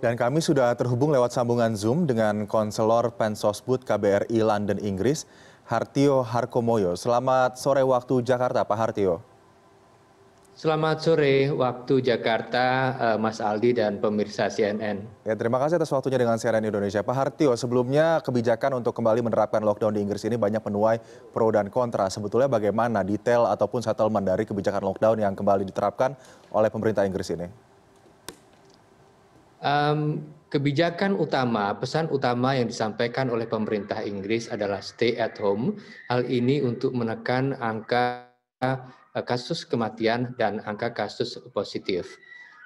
Dan kami sudah terhubung lewat sambungan Zoom dengan Konselor Pensosbud KBRI London Inggris, Hartio Harkomoyo. Selamat sore waktu Jakarta, Pak Hartio. Selamat sore waktu Jakarta, eh, Mas Aldi dan pemirsa CNN. Ya, terima kasih atas waktunya dengan CNN Indonesia. Pak Hartio, sebelumnya kebijakan untuk kembali menerapkan lockdown di Inggris ini banyak menuai pro dan kontra. Sebetulnya bagaimana detail ataupun settlement dari kebijakan lockdown yang kembali diterapkan oleh pemerintah Inggris ini? um, kebijakan utama, pesan utama yang disampaikan oleh pemerintah Inggris adalah stay at home. Hal ini untuk menekan angka eh, kasus kematian dan angka kasus positif.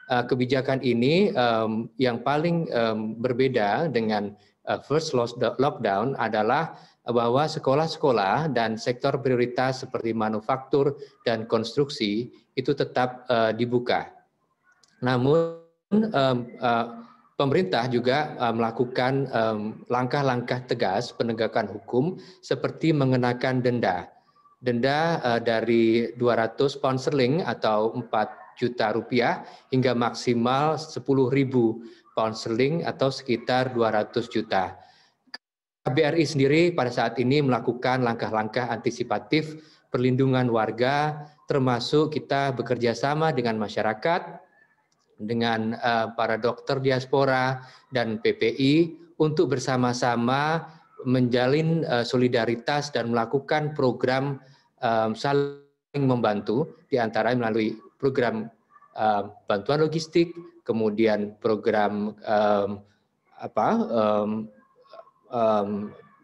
Eh, kebijakan ini um, yang paling um, berbeda dengan uh, first lockdown adalah bahwa sekolah-sekolah dan sektor prioritas seperti manufaktur dan konstruksi itu tetap uh, dibuka. Namun um, uh, pemerintah juga uh, melakukan langkah-langkah um, tegas penegakan hukum seperti mengenakan denda. Denda uh, dari 200 pound sterling atau 4 juta rupiah hingga maksimal 10 ribu pound sterling atau sekitar 200 juta. KBRI sendiri pada saat ini melakukan langkah-langkah antisipatif perlindungan warga, termasuk kita bekerja sama dengan masyarakat, dengan eh, para dokter diaspora dan PPI untuk bersama-sama menjalin eh, solidaritas dan melakukan program eh, saling membantu di antara melalui program bantuan logistik, kemudian program apa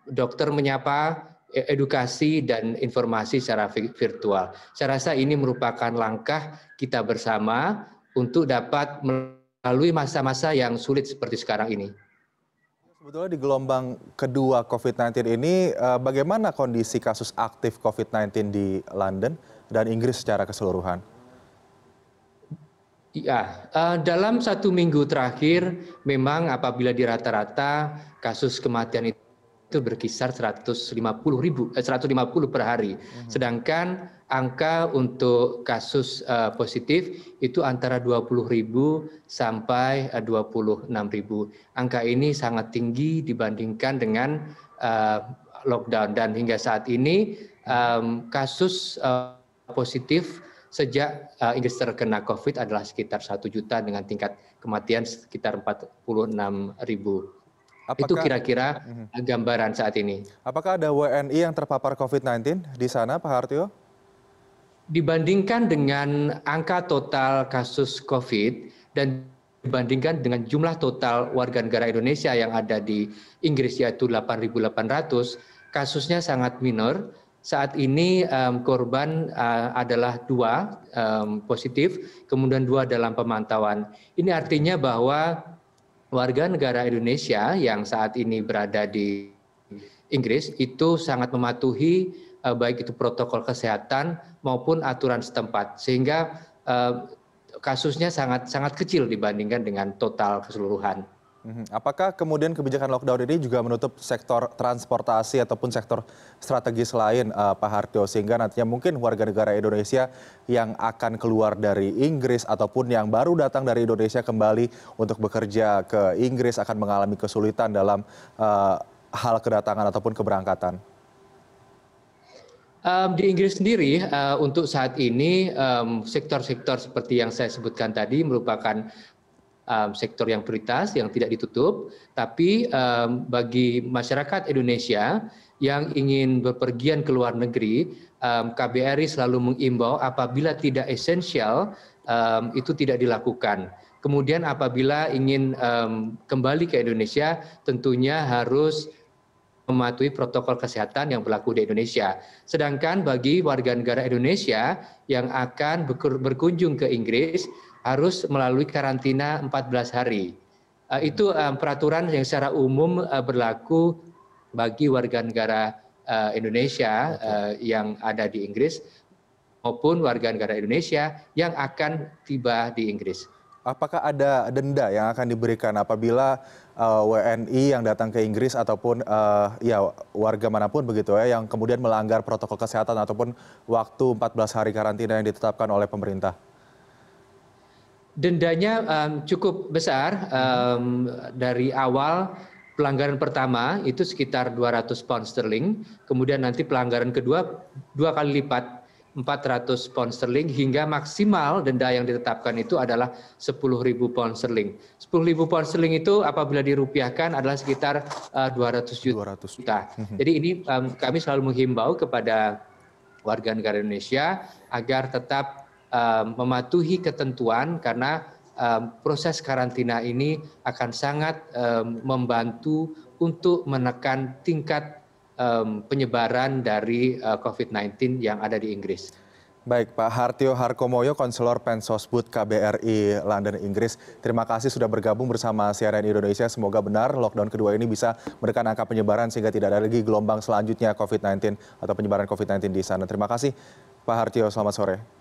dokter menyapa e-, edukasi dan informasi secara virtual. Saya rasa ini merupakan langkah kita bersama untuk dapat melalui masa-masa yang sulit seperti sekarang ini. Sebetulnya di gelombang kedua COVID-19 ini, eh, bagaimana kondisi kasus aktif COVID-19 di London dan Inggris secara keseluruhan? Ya, dalam satu minggu terakhir memang apabila di rata-rata kasus kematian itu berkisar 150 ribu, 150 eh, per hari. Mhm. Sedangkan angka untuk kasus uh, positif itu antara 20.000 sampai 26.000. Eh, angka ini sangat tinggi dibandingkan dengan uh, lockdown dan hingga saat ini um, kasus uh, positif sejak uh, Inggris terkena COVID adalah sekitar satu juta dengan tingkat kematian sekitar 46 ribu. Apakah, itu kira-kira mhm. gambaran saat ini. Apakah ada WNI yang terpapar COVID-19 di sana, Pak Hartio? dibandingkan dengan angka total kasus COVID dan dibandingkan dengan jumlah total warga negara Indonesia yang ada di Inggris yaitu 8.800, kasusnya sangat minor. Saat ini um, korban uh, adalah dua um, positif, kemudian dua dalam pemantauan. Ini artinya bahwa warga negara Indonesia yang saat ini berada di Inggris itu sangat mematuhi uh, baik itu protokol kesehatan maupun aturan setempat sehingga uh, kasusnya sangat sangat kecil dibandingkan dengan total keseluruhan. Mhm. Apakah kemudian kebijakan lockdown ini juga menutup sektor transportasi ataupun sektor strategis lain, uh, Pak Hartio, sehingga nantinya mungkin warga negara Indonesia yang akan keluar dari Inggris ataupun yang baru datang dari Indonesia kembali untuk bekerja ke Inggris akan mengalami kesulitan dalam uh, hal kedatangan ataupun keberangkatan? Um, di Inggris sendiri uh, untuk saat ini sektor-sektor um, seperti yang saya sebutkan tadi merupakan um, sektor yang prioritas yang tidak ditutup, tapi um, bagi masyarakat Indonesia yang ingin bepergian ke luar negeri, um, KBRI selalu mengimbau apabila tidak esensial um, itu tidak dilakukan. Kemudian apabila ingin um, kembali ke Indonesia, tentunya harus mematuhi protokol kesehatan yang berlaku di Indonesia. Sedangkan bagi warga negara Indonesia yang akan berkunjung ke Inggris harus melalui karantina 14 hari. Eh, itu eh, peraturan yang secara umum eh, berlaku bagi warga negara Indonesia yang ada di Inggris maupun warga negara Indonesia yang akan tiba di Inggris. Apakah ada denda yang akan diberikan apabila uh, eh, WNI yang datang ke Inggris ataupun uh, ya warga manapun begitu ya yang kemudian melanggar protokol kesehatan ataupun waktu 14 hari karantina yang ditetapkan oleh pemerintah? Dendanya um, cukup besar um, dari awal pelanggaran pertama itu sekitar 200 pound sterling, kemudian nanti pelanggaran kedua dua kali lipat 400 pound sterling hingga maksimal denda yang ditetapkan itu adalah 10.000 pound sterling. 10.000 pound sterling itu apabila dirupiahkan adalah sekitar uh, eh, 200 juta. Hmm. Hmm. Jadi ini kami selalu menghimbau kepada warga negara Indonesia agar tetap mematuhi ketentuan karena proses karantina ini akan sangat membantu untuk menekan tingkat um, penyebaran dari uh, eh, COVID-19 yang ada di Inggris. Baik Pak Hartio Harkomoyo, Konselor Pensosbud KBRI London, Inggris. Terima kasih sudah bergabung bersama CNN Indonesia. Semoga benar lockdown kedua ini bisa menekan angka penyebaran sehingga tidak ada lagi gelombang selanjutnya COVID-19 atau penyebaran COVID-19 di sana. Terima kasih Pak Hartio, selamat sore.